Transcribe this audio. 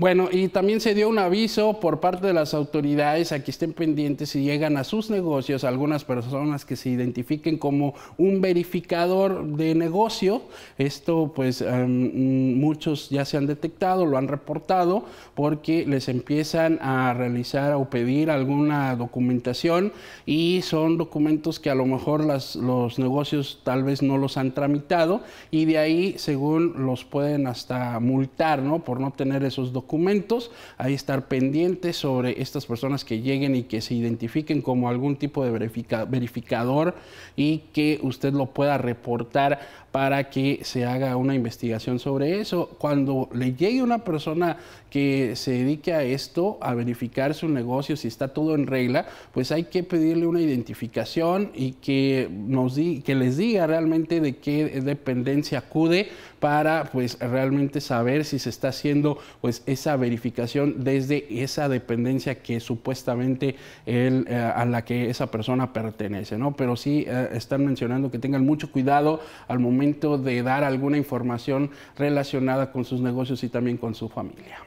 Bueno, y también se dio un aviso por parte de las autoridades a que estén pendientes si llegan a sus negocios algunas personas que se identifiquen como un verificador de negocio. Esto pues em, muchos ya se han detectado, lo han reportado porque les empiezan a realizar o pedir alguna documentación y son documentos que a lo mejor las, los negocios tal vez no los han tramitado y de ahí según los pueden hasta multar, ¿no? Por no tener esos documentos documentos, hay estar pendientes sobre estas personas que lleguen y que se identifiquen como algún tipo de verificador y que usted lo pueda reportar para que se haga una investigación sobre eso. Cuando le llegue una persona que se dedique a esto, a verificar su negocio, si está todo en regla, pues hay que pedirle una identificación y que, nos di que les diga realmente de qué dependencia acude para pues realmente saber si se está haciendo pues esa verificación desde esa dependencia que supuestamente él, eh, a la que esa persona pertenece, ¿no? Pero sí eh, están mencionando que tengan mucho cuidado al momento de dar alguna información relacionada con sus negocios y también con su familia.